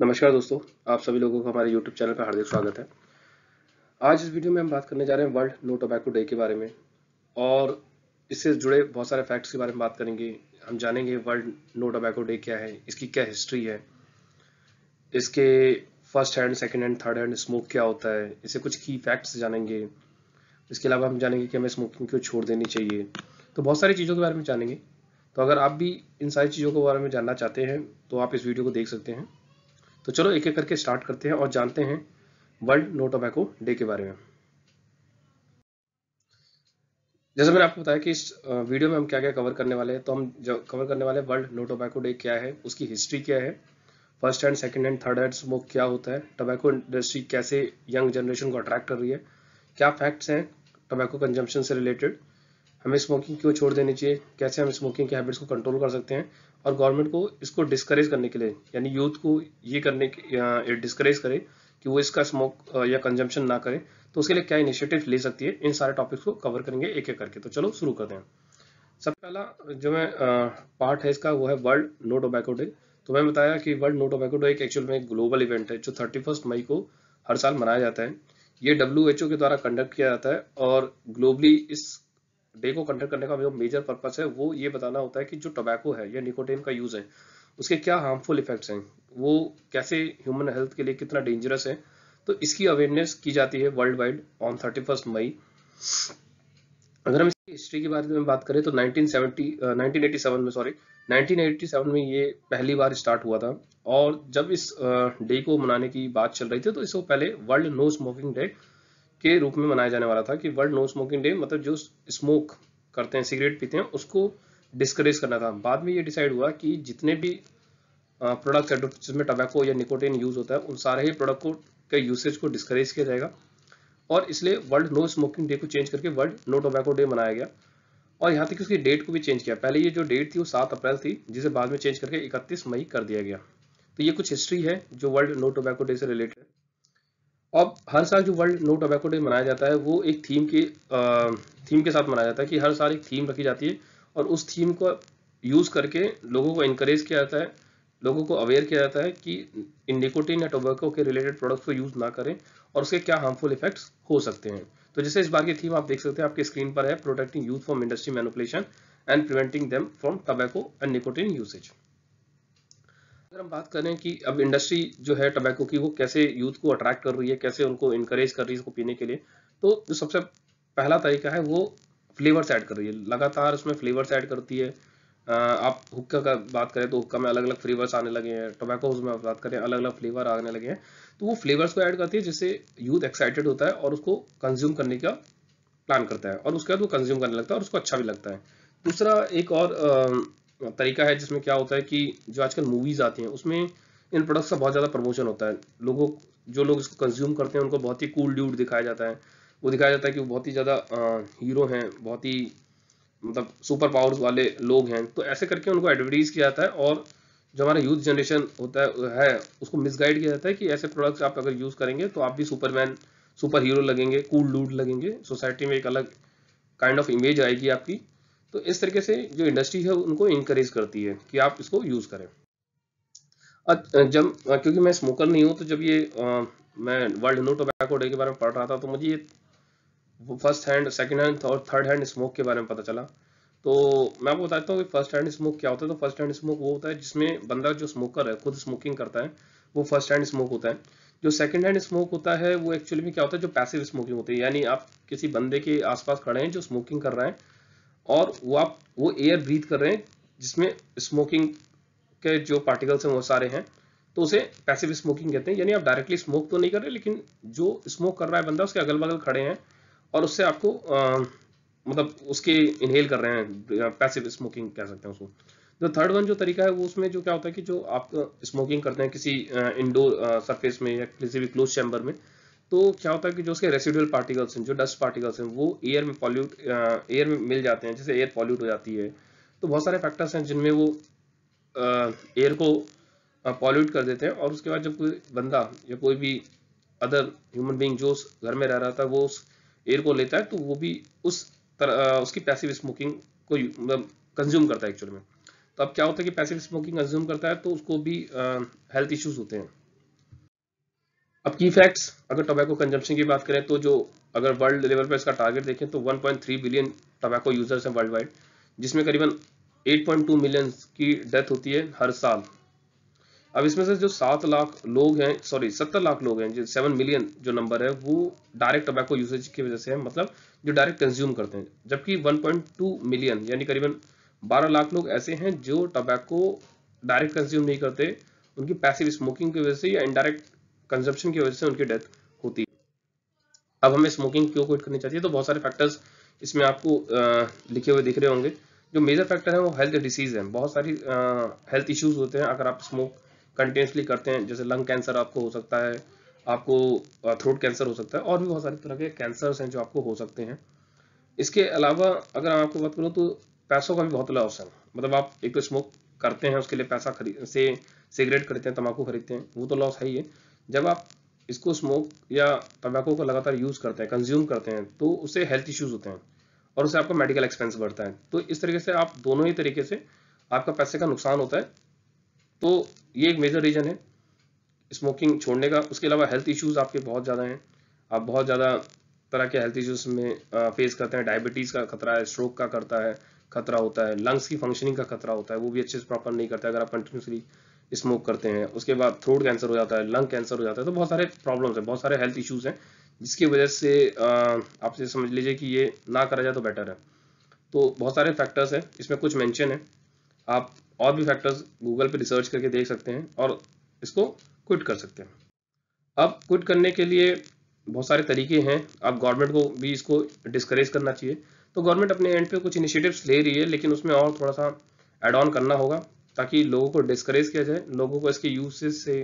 नमस्कार दोस्तों आप सभी लोगों को हमारे YouTube चैनल पर हार्दिक स्वागत है आज इस वीडियो में हम बात करने जा रहे हैं वर्ल्ड नो टोबैको डे के बारे में और इससे जुड़े बहुत सारे फैक्ट्स के बारे में बात करेंगे हम जानेंगे वर्ल्ड नो टोबैको डे क्या है इसकी क्या हिस्ट्री है इसके first hand second hand third hand smoke क्या होता है इसे कुछ की फैक्ट्स जानेंगे इसके अलावा हम जानेंगे कि हमें स्मोकिंग क्यों छोड़ देनी चाहिए तो बहुत सारी चीज़ों के बारे में जानेंगे तो अगर आप भी इन सारी चीज़ों के बारे में जानना चाहते हैं तो आप इस वीडियो को देख सकते हैं तो चलो एक एक करके स्टार्ट करते हैं और जानते हैं वर्ल्ड नो टोबैको डे के बारे में जैसे मैंने आपको बताया कि इस वीडियो में हम क्या क्या कवर करने वाले हैं तो हम जो कवर करने वाले वर्ल्ड नो टोबैको डे क्या है उसकी हिस्ट्री क्या है first hand second hand third hand smoke क्या होता है टोबैको इंडस्ट्री कैसे यंग जनरेशन को अट्रैक्ट कर रही है क्या फैक्ट्स हैं टोबैको कंजम्पशन से रिलेटेड हमें स्मोकिंग क्यों छोड़ देनी चाहिए कैसे हम स्मोकिंग के हैबिट्स को कंट्रोल कर सकते हैं और गवर्नमेंट को इसको डिस्करेज करने के लिए यानी यूथ को ये करने के डिस्करेज करे कि वो इसका स्मोक या कंजम्पशन ना करे तो उसके लिए क्या इनिशिएटिव ले सकती है इन सारे टॉपिक्स को कवर करेंगे एक एक करके तो चलो शुरू करते हैं सबसे पहला जो मैं पार्ट है इसका वो है वर्ल्ड नो टोबैको डे तो मैंने बताया कि वर्ल्ड नो टोबैको डे एक एक्चुअल में ग्लोबल इवेंट है जो थर्टी मई को हर साल मनाया जाता है ये डब्ल्यू के द्वारा कंडक्ट किया जाता है और ग्लोबली इस डे को कंडक्ट करने का जो मेजर पर्पस है वो ये बताना होता है कि जो टोबैको है या निकोटीन का यूज़ है उसके क्या हार्मफुल इफेक्ट्स हैं वो कैसे ह्यूमन हेल्थ के लिए कितना डेंजरस है तो इसकी अवेयरनेस की जाती है वर्ल्ड वाइड ऑन थर्टी मई अगर हम इसकी हिस्ट्री के बारे में बात करें तो 1970 1987 में सॉरी 1987 में ये पहली बार स्टार्ट हुआ था और जब इस डे को मनाने की बात चल रही थी तो इसको पहले वर्ल्ड नो स्मोकिंग डे के रूप में मनाया जाने वाला था कि वर्ल्ड नो स्मोकिंग डे मतलब जो स्मोक करते हैं सिगरेट पीते हैं उसको डिस्करेज करना था बाद में ये डिसाइड हुआ कि जितने भी प्रोडक्ट है जिसमें टबैको या निकोटेन यूज़ होता है उन सारे ही प्रोडक्ट को के यूसेज को डिस्करेज किया जाएगा और इसलिए वर्ल्ड नो स्मोकिंग डे को चेंज करके वर्ल्ड नो टोबैको डे मनाया गया और यहाँ तक उसकी डेट को भी चेंज किया पहले ये जो डेट थी वो सात अप्रैल थी जिसे बाद में चेंज करके इकतीस मई कर दिया गया तो ये कुछ हिस्ट्री है जो वर्ल्ड नो टोबैको डे से रिलेटेड अब हर साल जो वर्ल्ड नो टोबैको डे मनाया जाता है वो एक थीम के आ, थीम के साथ मनाया जाता है कि हर साल एक थीम रखी जाती है और उस थीम को यूज़ करके लोगों को इनक्रेज किया जाता है लोगों को अवेयर किया जाता है कि निकोटीन या टोबैको के रिलेटेड प्रोडक्ट्स को यूज़ ना करें और उसके क्या हार्मफुल इफेक्ट्स हो सकते हैं तो जैसे इस बार की थीम आप देख सकते हैं आपके स्क्रीन पर है protecting youth from industry manipulation and preventing them from tobacco and nicotine usage अगर हम बात करें कि अब इंडस्ट्री जो है टबैको की वो कैसे यूथ को अट्रैक्ट कर रही है कैसे उनको इनकरेज कर रही है इसको पीने के लिए तो जो सबसे पहला तरीका है वो फ्लेवर्स ऐड कर रही है लगातार उसमें फ्लेवर्स ऐड करती है आप हुक्का का बात करें तो हुक्का में अलग अलग फ्लेवर्स आने लगे हैं टोबैकोज में बात करें अलग अलग फ्लेवर आने लगे हैं तो वो फ्लेवर्स को ऐड करती है जिससे यूथ एक्साइटेड होता है और उसको कंज्यूम करने का प्लान करता है और उसके बाद वो कंज्यूम करने लगता है और उसको अच्छा भी लगता है दूसरा एक और तरीका है जिसमें क्या होता है कि जो आजकल मूवीज़ आती हैं उसमें इन प्रोडक्ट्स का बहुत ज़्यादा प्रमोशन होता है लोगों जो लोग इसको कंज्यूम करते हैं उनको बहुत ही कूल ड्यूट दिखाया जाता है वो दिखाया जाता है कि वो बहुत ही ज़्यादा हीरो हैं बहुत ही मतलब सुपर पावर्स वाले लोग हैं तो ऐसे करके उनको एडवर्टीज़ किया जाता है और जो हमारा यूथ जनरेशन होता है उसको मिसगाइड किया जाता है कि ऐसे प्रोडक्ट्स आप अगर यूज़ करेंगे तो आप भी सुपरमैन सुपर हीरो लगेंगे कूल डूड लगेंगे सोसाइटी में एक अलग काइंड ऑफ इमेज आएगी आपकी तो इस तरीके से जो इंडस्ट्री है उनको इंकरेज करती है कि आप इसको यूज़ करें जब क्योंकि मैं स्मोकर नहीं हूँ तो जब ये आ, मैं वर्ल्ड नो टोबैको डे के बारे में पढ़ रहा था तो मुझे ये फर्स्ट हैंड सेकेंड हैंड और थर्ड हैंड स्मोक के बारे में पता चला तो मैं आपको बताता हूँ कि फर्स्ट हैंड स्मोक क्या होता है तो फर्स्ट हैंड स्मोक वो होता है जिसमें बंदा जो स्मोकर है खुद स्मोकिंग करता है वो फर्स्ट हैंड स्मोक होता है जो सेकंड हैंड स्मोक होता है वो एक्चुअली में क्या होता है जो पैसिव स्मोकिंग होती है यानी आप किसी बंदे के आसपास खड़े हैं जो स्मोकिंग कर रहा है और वो आप वो एयर ब्रीथ कर रहे हैं जिसमें स्मोकिंग के जो पार्टिकल्स हैं वो सारे हैं तो उसे पैसिव स्मोकिंग कहते हैं यानी आप डायरेक्टली स्मोक तो नहीं कर रहे लेकिन जो स्मोक कर रहा है बंदा उसके अगल बगल खड़े हैं और उससे आपको आ, मतलब उसके इनहेल कर रहे हैं पैसिव स्मोकिंग कह सकते हैं उसको जो थर्ड वन जो तरीका है वो उसमें जो क्या होता है कि जो आप स्मोकिंग करते हैं किसी इंडोर सरफेस में या किसी भी क्लोज चैम्बर में तो क्या होता है कि जो उसके रेसिडुअल पार्टिकल्स हैं जो डस्ट पार्टिकल्स हैं वो एयर में पॉल्यूट एयर में मिल जाते हैं जैसे एयर पॉल्यूट हो जाती है तो बहुत सारे फैक्टर्स हैं जिनमें वो एयर को पॉल्यूट कर देते हैं और उसके बाद जब कोई बंदा या कोई भी अदर ह्यूमन बींग जो घर में रह रहा था वो उस एयर को लेता है तो वो भी उस तरह उसकी पैसिव स्मोकिंग को मतलब कंज्यूम करता है एक्चुअल में तो अब क्या होता है कि पैसिव स्मोकिंग कंज्यूम करता है तो उसको भी हेल्थ इश्यूज होते हैं अब की फैक्ट्स अगर टोबैको कंजम्पशन की बात करें तो जो अगर वर्ल्ड लेवल पर इसका टारगेट देखें तो 1.3 बिलियन टोबैको यूजर्स हैं वर्ल्ड वाइड जिसमें करीबन 8.2 मिलियन की डेथ होती है हर साल अब इसमें से जो सात लाख लोग हैं सॉरी सत्तर लाख लोग हैं जो सेवन मिलियन जो नंबर है वो डायरेक्ट टोबैको यूजेज की वजह से है मतलब जो डायरेक्ट कंज्यूम करते हैं जबकि वन मिलियन यानी करीबन बारह लाख लोग ऐसे हैं जो टोबैको डायरेक्ट कंज्यूम नहीं करते उनकी पैसिव स्मोकिंग की वजह से या इनडायरेक्ट कंजप्शन की वजह से उनकी डेथ होती है अब हमें स्मोकिंग क्यों क्विट करनी चाहिए तो बहुत सारे फैक्टर्स इसमें आपको लिखे हुए दिख रहे होंगे जो मेजर फैक्टर है वो हेल्थ डिसीज है बहुत सारी हेल्थ इश्यूज होते हैं अगर आप स्मोक कंटिन्यूसली करते हैं जैसे लंग कैंसर आपको हो सकता है आपको थ्रोट कैंसर हो सकता है और भी बहुत सारी तरह के कैंसर्स हैं जो आपको हो सकते हैं इसके अलावा अगर आपको बात करूँ तो पैसों का भी बहुत लॉस है मतलब आप एक तो स्मोक करते हैं उसके लिए पैसा खरीद से सिगरेट खरीदते हैं तम्बाकू खरीदते हैं वो तो लॉस है ही है जब आप इसको स्मोक या टबैको को लगातार यूज़ करते हैं कंज्यूम करते हैं तो उससे हेल्थ इश्यूज़ होते हैं और उससे आपका मेडिकल एक्सपेंस बढ़ता है तो इस तरीके से आप दोनों ही तरीके से आपका पैसे का नुकसान होता है तो ये एक मेजर रीज़न है स्मोकिंग छोड़ने का उसके अलावा हेल्थ इश्यूज़ आपके बहुत ज़्यादा हैं आप बहुत ज़्यादा तरह के हेल्थ इश्यूज़ में फेस करते हैं डायबिटीज़ का खतरा है स्ट्रोक का करता है खतरा होता है लंग्स की फंक्शनिंग का खतरा होता है वो भी अच्छे से प्रॉपर नहीं करता है अगर आप कंटिन्यूसली स्मोक करते हैं उसके बाद थ्रोट कैंसर हो जाता है लंग कैंसर हो जाता है तो बहुत सारे प्रॉब्लम्स हैं बहुत सारे हेल्थ इश्यूज़ हैं जिसकी वजह से आपसे समझ लीजिए कि ये ना करा जाए तो बेटर है तो बहुत सारे फैक्टर्स हैं इसमें कुछ मेंशन है आप और भी फैक्टर्स गूगल पे रिसर्च करके देख सकते हैं और इसको क्विट कर सकते हैं अब क्विट करने के लिए बहुत सारे तरीके हैं आप गवर्नमेंट को भी इसको डिस्करेज करना चाहिए तो गवर्नमेंट अपने एंड पे कुछ इनिशिएटिव्स ले रही है लेकिन उसमें और थोड़ा सा एड ऑन करना होगा ताकि लोगों को डिस्करेज किया जाए लोगों को इसके यूसेज से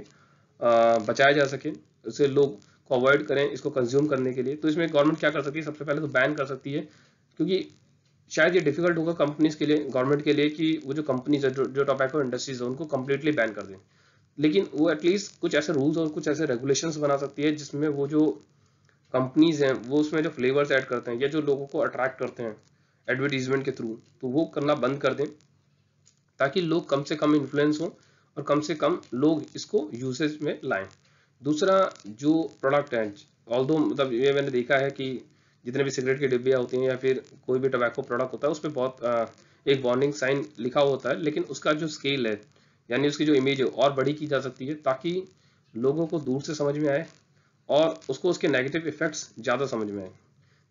बचाया जा सके उसे लोग को अवॉइड करें इसको कंज्यूम करने के लिए तो इसमें गवर्नमेंट क्या कर सकती है सबसे पहले तो बैन कर सकती है क्योंकि शायद ये डिफिकल्ट होगा कंपनीज के लिए गवर्नमेंट के लिए कि वो जो कंपनीज है जो, जो टोबैको इंडस्ट्रीज है उनको कम्प्लीटली बैन कर दें लेकिन वो एटलीस्ट कुछ ऐसे रूल्स और कुछ ऐसे रेगुलेशंस बना सकती है जिसमें वो जो कंपनीज हैं वो उसमें जो फ्लेवर्स ऐड करते हैं या जो लोगों को अट्रैक्ट करते हैं एडवर्टीजमेंट के थ्रू तो वो करना बंद कर दें ताकि लोग कम से कम इन्फ्लुएंस हों और कम से कम लोग इसको यूसेज में लाएं दूसरा जो प्रोडक्ट है ऑल मतलब ये मैंने देखा है कि जितने भी सिगरेट के डिब्बे होती हैं या फिर कोई भी टबैको प्रोडक्ट होता है उस पर बहुत आ, एक वार्निंग साइन लिखा हुआ होता है लेकिन उसका जो स्केल है यानी उसकी जो इमेज है और बड़ी की जा सकती है ताकि लोगों को दूर से समझ में आए और उसको उसके नेगेटिव इफेक्ट्स ज़्यादा समझ में आए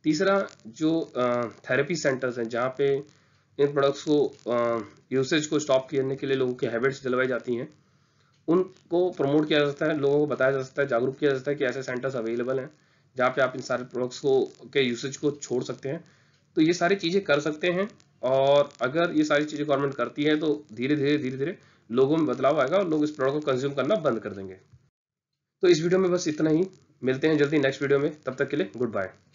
तीसरा जो थेरेपी सेंटर्स हैं जहाँ पे इन प्रोडक्ट्स को यूसेज को स्टॉप करने के लिए लोगों की हैबिट्स दिलवाई जाती हैं उनको प्रमोट किया जा सकता है लोगों को बताया जा सकता है जागरूक किया जा सकता है कि ऐसे सेंटर्स अवेलेबल हैं जहाँ पे आप इन सारे प्रोडक्ट्स को के यूसेज को छोड़ सकते हैं तो ये सारी चीज़ें कर सकते हैं और अगर ये सारी चीज़ें गवर्नमेंट करती है तो धीरे धीरे धीरे धीरे लोगों में बदलाव आएगा और लोग इस प्रोडक्ट को कंज्यूम करना बंद कर देंगे तो इस वीडियो में बस इतना ही मिलते हैं जल्दी नेक्स्ट वीडियो में तब तक के लिए गुड बाय